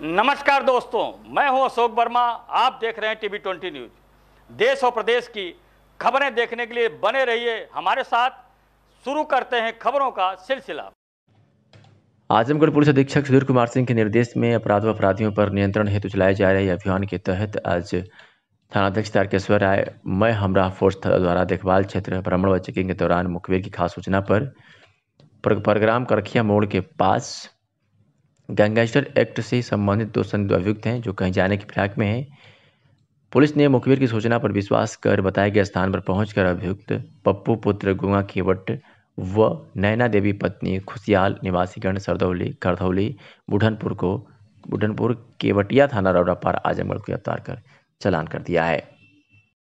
नमस्कार दोस्तों मैं हूं अशोक वर्मा आप देख रहे हैं टीवी ट्वेंटी न्यूज देश और प्रदेश की खबरें देखने के लिए बने रहिए हमारे साथ शुरू करते हैं खबरों का सिलसिला आजमगढ़ पुलिस अधीक्षक सुधीर कुमार सिंह के निर्देश में अपराध व अपराधियों पर नियंत्रण हेतु चलाए जा रहे अभियान के तहत आज थानाध्यक्ष तारकेश्वर राय मैं हमरा फोर्स द्वारा देखभाल क्षेत्र में भ्रमण व चेकिंग के दौरान मुखबिर की खास सूचना पर प्रोग्राम करखिया मोड़ के पास गैंगस्टर एक्ट से संबंधित दो संदिग्ध अभियुक्त हैं जो कहीं जाने की फिराक में हैं पुलिस ने मुखबिर की सूचना पर विश्वास कर बताए गए स्थान पर पहुंचकर अभियुक्त पप्पू पुत्र गुंगा खेवट व नैना देवी पत्नी खुशियाल निवासीगण सरदौली करधौली बुढ़नपुर को बुढ़नपुर केवटिया थाना पार आजमगढ़ को गिरफ्तार कर चलान कर दिया है